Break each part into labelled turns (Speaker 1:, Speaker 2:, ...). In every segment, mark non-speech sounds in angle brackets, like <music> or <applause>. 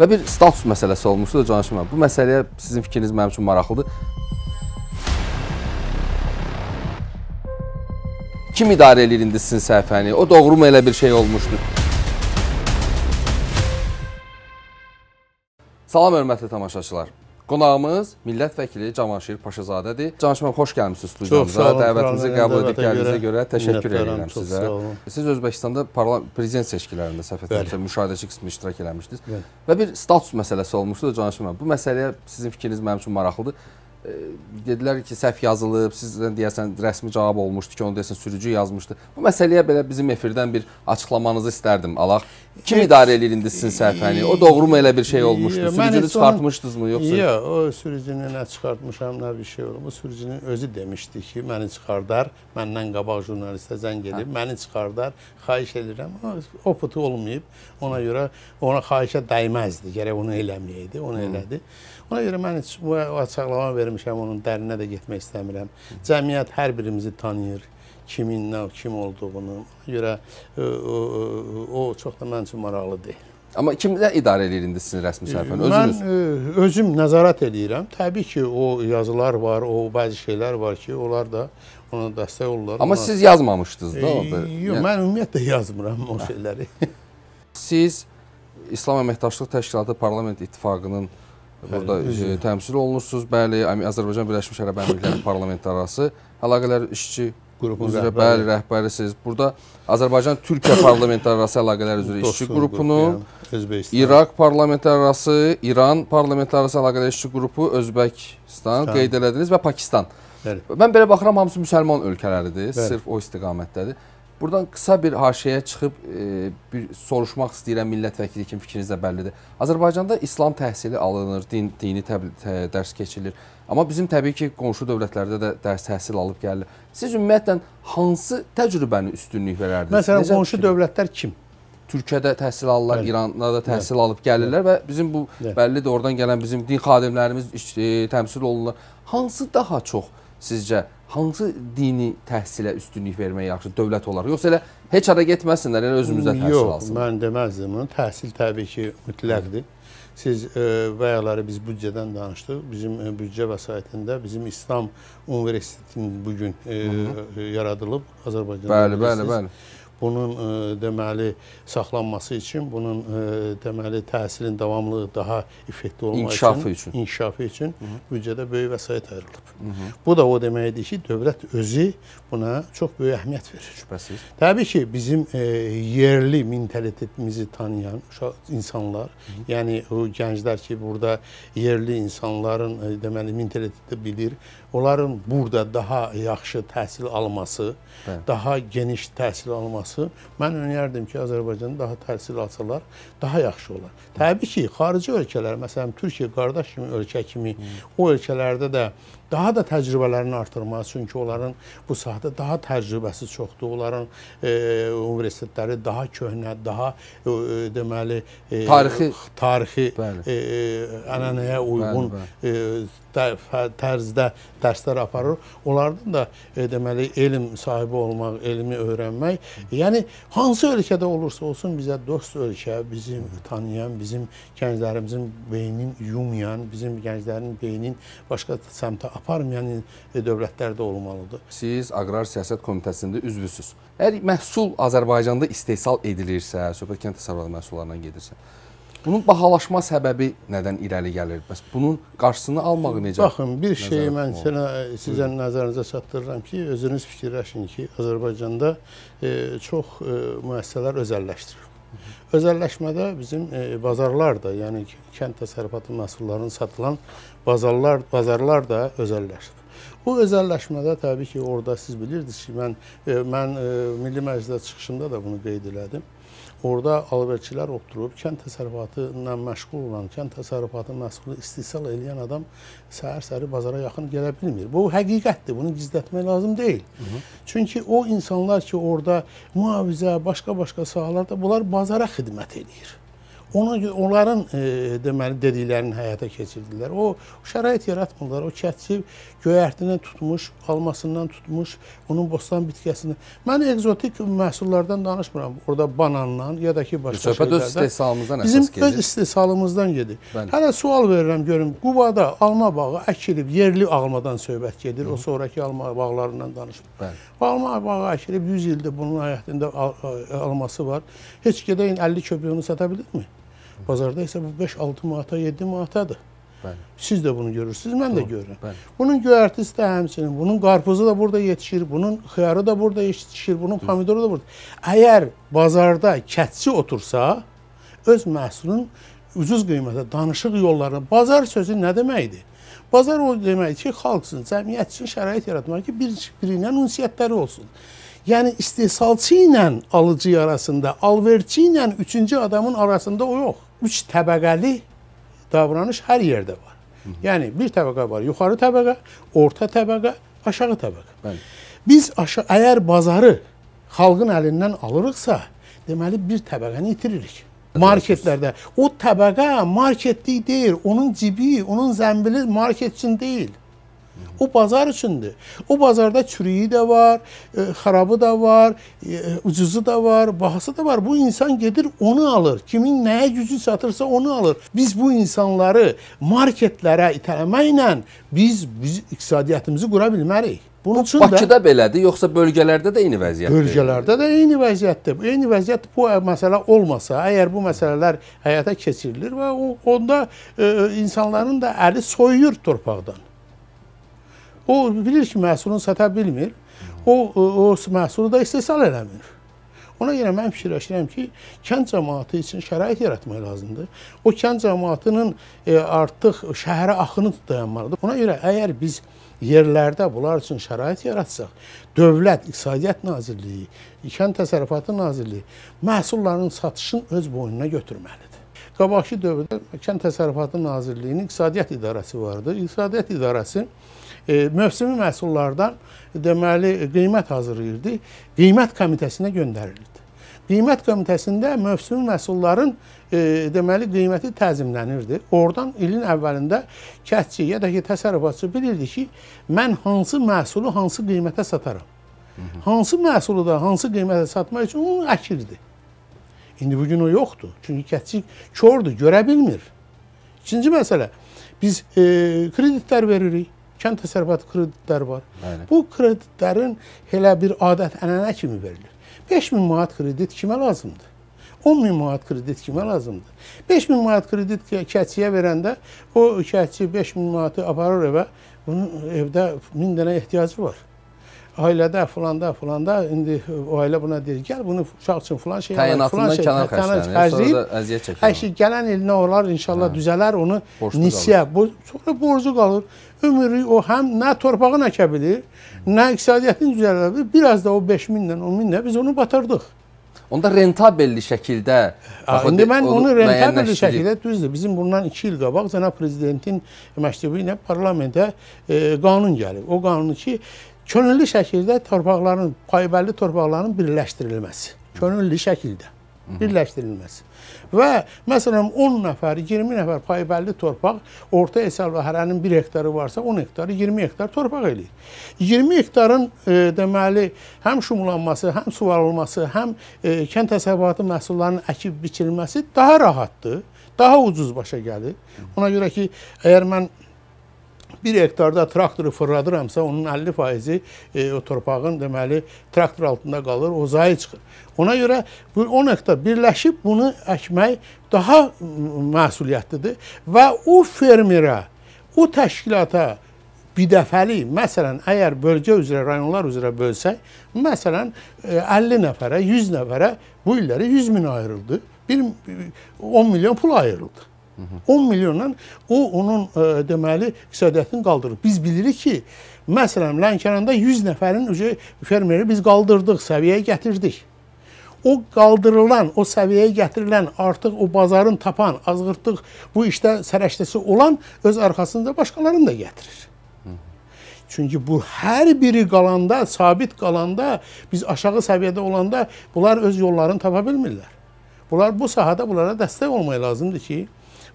Speaker 1: Və bir status məsələsi olmuşdu da danışma. Bu məsələyə sizin fikriniz mənim üçün maraqlıdır. Kim idarə eləyir indi sizin səhifəni? O doğrumu elə bir şey olmuşdu? Salam hörmətli tamaşaçılar. Qonağımız millət vəkili Cavanşir Paşazadədir. Cavanşir xoş gəlmisiniz studiyamıza. Dəvətimizi qəbul etdiklərinizə görə təşəkkür edirəm sizə. Siz Özbəkistanda prezident seçkilərində səhv etmirəmsə müşahidəçi qismində iştirak eləmişdiniz və bir status məsələsi olmuşdu Cavanşir müəllim. Bu məsələyə sizin fikriniz mənim üçün maraqlıdır dedilər ki, səhv yazılıb, sizdən deyəsən rəsmi cavab olmuşdu ki, onu deyəsən sürücü yazmışdı. Bu məsələyə belə bizim efirdən bir açıqlamanızı istərdim alaq. Kim idarə eləyir indi sizin səhvəni? O doğrumu elə bir şey olmuşdu? Sürücünü çıxartmışdınızmı yoxsa? Yox,
Speaker 2: o sürücünü nə çıxartmışam, nə bir şey olub. O sürücünün özü demişdi ki, məni çıxardar. Məndən qabaq jurnalistə zəng edib, hə. məni çıxardar. Xahiş edirəm. O putu olmayıb. Ona görə ona xahişə dəyməzdi. Gərək onu eləməyəydi. Onu elədi. Ona görə mən heç bu açıqlama vermə vermişəm, onun dərinə də getmək istəmirəm. Cəmiyyət hər birimizi tanıyır kimin nə, kim olduğunu.
Speaker 1: Görə e, e, e, o çox da mənim üçün maraqlı deyil. Amma kimlər idarə eləyir indi sizin rəsmi səhifəni? Özünüz?
Speaker 2: Mən ə, özüm nəzarət eləyirəm. Təbii ki, o yazılar var, o bəzi şeylər var ki, onlar da ona dəstək olurlar. Amma ona... siz yazmamışdınız e, da o belə. Yox, yəni... mən ümumiyyətlə yazmıram o şeyləri.
Speaker 1: <laughs> siz İslam Əməkdaşlıq Təşkilatı Parlament İttifaqının burada Bəli, e, təmsil olunursunuz. Bəli, Azərbaycan Birləşmiş Ərəb Əmirlikləri parlamentlər arası əlaqələr işçi qrupu üzrə bəli rəhbərisiz. Burada Azərbaycan Türkiyə parlamentlər arası əlaqələr üzrə işçi qrupunu, yəni, İraq parlamentlər arası, İran parlamentlər arası əlaqələr işçi qrupu, Özbəkistan Stam. qeyd elədiniz və Pakistan. Bəli. Mən belə baxıram hamısı müsəlman ölkələridir, Bəli. sırf o istiqamətdədir. Buradan qısa bir haşiyəyə çıxıb e, bir soruşmaq istəyirəm millət vəkili kimi fikriniz də bəllidir. Azərbaycanda İslam təhsili alınır, din, dini təb tə, dərs keçilir. Amma bizim təbii ki, qonşu dövlətlərdə də dərs təhsil alıb gəlir. Siz ümumiyyətlə hansı təcrübəni üstünlük verərdiniz? Məsələn, Necə qonşu fikir? dövlətlər kim? Türkiyədə təhsil alırlar, bəli. İranda da təhsil bəli. alıb gəlirlər bəli. və bizim bu bəli. bəllidir, oradan gələn bizim din xadimlərimiz iş, e, təmsil olunurlar. Hansı daha çox sizcə hansı dini təhsilə üstünlük vermək yaxşı dövlət olaraq? Yoxsa elə heç ara getməsinlər, elə yəni özümüzdə təhsil Yox, alsın? Yox, mən deməzdim bunu. Təhsil təbii ki, mütləqdir.
Speaker 2: Siz e, bayaqları biz büdcədən danışdıq. Bizim e, büdcə vəsaitində bizim İslam Universitetinin bu gün e, yaradılıb Azərbaycanda. Bəli, bəli, bəli bunun e, deməli saxlanması üçün, bunun e, deməli təsirin davamlı daha effektiv olması inkişafı üçün, üçün. inkişafı üçün büdcədə böyük vəsait ayrılıb. Hı -hı. Bu da o deməkdir ki, dövlət özü buna çox böyük əhəmiyyət verir. Şübhəsiz. Təbii ki, bizim e, yerli mentalitetimizi tanıyan uşaq insanlar, Hı -hı. yəni o gənclər ki, burada yerli insanların deməli mentaliteti bilir, onların burada daha yaxşı təhsil alması, Bəli. daha geniş təhsil alması olması, mən önərdim ki, Azərbaycanda daha təhsil alsalar, daha yaxşı olar. Təbii ki, xarici ölkələr, məsələn, Türkiyə qardaş kimi ölkə kimi o ölkələrdə də daha da təcrübələrini artırmaq, çünki onların bu sahədə daha təcrübəsi çoxdur. Onların e, universitetləri daha köhnə, daha e, deməli e, tarixi tarixi bəli. e, e ənənəyə uyğun bəli, bəli. E, tərzdə dərslər aparır. Onlardan da e, deməli elm sahibi olmaq, elmi öyrənmək, Yəni hansı ölkədə olursa olsun bizə dost ölkə, bizim tanıyan, bizim gənclərimizin beynin yumayan, bizim gənclərin beynin başqa səmtə aparmayan
Speaker 1: dövlətlərdə olmalıdır. Siz Aqrar Siyasət Komitəsində üzvüsüz. Əgər məhsul Azərbaycanda istehsal edilirsə, söhbət kənd təsərrüfatı məhsullarından gedirsə, Bunun bahalaşma səbəbi nədən irəli gəlir? Bəs bunun qarşısını almaq necə? Baxın, bir şeyi mən sənə
Speaker 2: e, sizə nəzərinizə çatdırıram ki, özünüz fikirləşin ki, Azərbaycanda e, çox e, müəssisələr özəlləşdirir. Özəlləşmədə bizim e, bazarlar da, yəni kənd təsərrüfatı məhsullarının satılan bazarlar, bazarlar da özəlləşir. Bu özəlləşmədə təbii ki, orada siz bilirdiniz ki, mən e, mən e, Milli Məclisə çıxışımda da bunu qeyd elədim. E, Orada alverçilər oturub, kənd təsərrüfatına məşğul olan, kənd təsərrüfatı məhsulu istehsal edən adam səhər-səhəri bazara yaxın gələ bilmir. Bu həqiqətdir, bunu gizlətmək lazım deyil. Hı -hı. Çünki o insanlar ki, orada mühafizə, başqa-başqa sahələrdə bunlar bazara xidmət edir. Ona görə onların e, deməli dediklərini həyata keçirdilər. O şərait yaratmırlar. O kətçi göyərtindən tutmuş, almasından tutmuş, onun bostan bitkəsindən. Mən ekzotik məhsullardan danışmıram. Orada banandan ya da ki başqa Söhbət şeylərdən. Söhbət öz istehsalımızdan əsas gedir. Bizim öz istehsalımızdan gedir. Bəli. Hələ sual verirəm görüm. Qubada alma bağı əkilib, yerli almadan söhbət gedir. Hı -hı. O sonrakı alma bağlarından danışır. Bəli. Alma bağı əkilib 100 ildir bunun həyətində al alması var. Heç gedəyin yəni, 50 köpüyünü sata bilirmi? Bazarda isə bu 5-6 manata, 7 manatadır. Bəli. Siz də bunu görürsüz, mən Doğru. də görürəm. Bəli. Bunun göyərtisi də həmçinin, bunun qarpuzu da burada yetişir, bunun xiyarı da burada yetişir, bunun pomidoru da burada. Əgər bazarda kətçi otursa, öz məhsulun ucuz qiymətə danışıq yollarına, bazar sözü nə deməkdir? Bazar o deməkdir ki, xalq üçün, cəmiyyət üçün şərait yaratmaq ki, bir-biri ilə ünsiyyətləri olsun. Yəni istehsalçı ilə alıcı arasında, alverçi ilə üçüncü adamın arasında o yox üç təbəqəli davranış hər yerdə var. Hı -hı. Yəni bir təbəqə var, yuxarı təbəqə, orta təbəqə, aşağı təbəqə. Bəli. Biz aşağı əgər bazarı xalqın əlindən alırıqsa, deməli bir təbəqəni itiririk. Marketlərdə o təbəqə marketlik deyil, onun cibi, onun zəmbili market üçün deyil. O bazar üçündür. O bazarda çürüyü də var, e, xarabı da var, e, ucuzu da var, bahası da var. Bu insan gedir onu alır. Kimin nəyə gücü çatırsa onu alır. Biz bu insanları marketlərə itələməklə biz biz iqtisadiyyatımızı
Speaker 1: qura bilmərik. Bunun üçün Bakıda də, belədir, yoxsa bölgələrdə də eyni vəziyyətdir? Bölgələrdə
Speaker 2: də eyni vəziyyətdir. Eyni vəziyyət bu məsələ olmasa, əgər bu məsələlər həyata keçirilir və onda e, insanların da əli soyuyur torpaqdan. O bilir ki, məhsulunu sata bilmir. O, o, o məhsulu da istehsal eləmir. Ona görə mən fikirləşirəm ki, kənd cəmaəti üçün şərait yaratmaq lazımdır. O kənd cəmaətinin e, artıq şəhərə axını dayanmalıdır. Ona görə əgər biz yerlərdə bunlar üçün şərait yaratsaq, dövlət, İqtisadiyyat Nazirliyi, Kənd Təsərrüfatı Nazirliyi məhsulların satışını öz boynuna götürməlidir. Qabaqki dövrdə Kənd Təsərrüfatı Nazirliyinin İqtisadiyyat İdarəsi vardı. İqtisadiyyat İdarəsi E, mövsümi məhsullardan deməli qiymət hazırlayırdı. Qiymət komitəsinə göndərilirdi. Qiymət komitəsində mövsümi məhsulların e, deməli qiyməti təzimlənirdi. Oradan ilin əvvəlində kəsçi ya da ki təsərrüfatçı bilirdi ki, mən hansı məhsulu hansı qiymətə sataram. Hı -hı. Hansı məhsulu da hansı qiymətə satmaq üçün onun əkirdi. İndi bu gün o yoxdur. Çünki kəsçi kordur, görə bilmir. İkinci məsələ, biz e, kreditlər veririk kənd təsərrüfatı kreditləri var. Bəli. Bu kreditlərin elə bir adət-ənənə kimi verilir. 5000 manat kredit kimə lazımdır? 10 min manat kredit kimə lazımdır? 5 min manat kredit kəçiyə verəndə o kəçi 5 min manatı aparır evə, bunun evdə 1000 dənə ehtiyacı var ailədə fulanda fulanda indi ailə buna deyir, gəl bunu uşaq üçün falan şey alır, falan şey kənar xərcləyib. Əziyyət çəkir. Əşi gələn il nə olar inşallah hə. düzələr onu nisiyə. Bu sonra borcu qalır. Ömürlük o həm nə torpağı nəkə bilir, nə iqtisadiyyatını düzələ bilir. Biraz da o 5000-lə, 1000-lə biz onu batırdıq. Onda rentabelli şəkildə. Hə, indi mən onu rentabelli şəkildə düzdür. Bizim bundan 2 il qabaq cənab prezidentin məktubu ilə parlamentə e, qanun gəlib. O qanun ki, könüllü şəkildə torpaqların, payvəlli torpaqların birləşdirilməsi. Könüllü şəkildə birləşdirilməsi. Və məsələn 10 nəfər, 20 nəfər payvəlli torpaq, orta hesab və hərənin 1 hektarı varsa 10 hektarı 20 hektar torpaq eləyir. 20 hektarın e, deməli həm şumulanması, həm suvarılması, həm e, kənd təsərrüfatı məhsullarının əkib biçilməsi daha rahatdır, daha ucuz başa gəlir. Ona görə ki, əgər mən bir hektarda traktoru fırladıramsa onun 50 faizi e, o torpağın deməli traktor altında qalır, o zayi çıxır. Ona görə bu 10 hektar birləşib bunu əkmək daha məsuliyyətlidir və o fermerə, o təşkilata bidəfəli, məsələn, əgər bölgə üzrə, rayonlar üzrə bölsək, məsələn, 50 e, nəfərə, 100 nəfərə bu illəri 100 min ayrıldı. 1 10 milyon pul ayrıldı. 10 milyonla o onun ə, e, deməli iqtisadiyyatını qaldırır. Biz bilirik ki, məsələn Lənkəranda 100 nəfərin fermeri biz qaldırdıq, səviyyəyə gətirdik. O qaldırılan, o səviyyəyə gətirilən, artıq o bazarın tapan, azğırtlıq bu işdə sərəşdəsi olan öz arxasında başqalarını da gətirir. Çünki bu hər biri qalanda, sabit qalanda, biz aşağı səviyyədə olanda bunlar öz yollarını tapa bilmirlər. Bunlar bu sahədə bunlara dəstək olmaq lazımdır ki,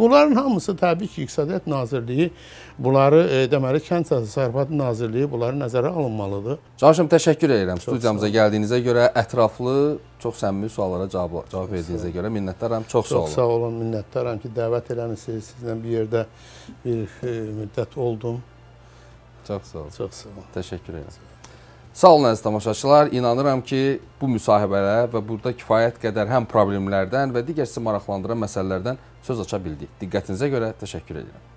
Speaker 2: Bunların hamısı təbii ki, İqtisadiyyat Nazirliyi bunları, e, deməli, Kənd Təsərrüfatı Nazirliyi bunları nəzərə alınmalıdır.
Speaker 1: Canışım, təşəkkür edirəm çox studiyamıza gəldiyinizə görə, ətraflı, çox səmimi suallara cavab, cavab verdiyinizə görə minnətdaram, çox, çox sağ olun. Çox sağ
Speaker 2: olun, minnətdaram ki, dəvət eləmişsiniz, sizlə bir yerdə bir e, müddət oldum. Çox sağ olun. Çox
Speaker 1: sağ olun. Təşəkkür edirəm. Sağ olun əziz tamaşaçılar. İnanıram ki, bu müsahibələr və burada kifayət qədər həm problemlərdən və digər sizi maraqlandıran məsələlərdən söz aça bildik. Diqqətinizə görə təşəkkür edirəm.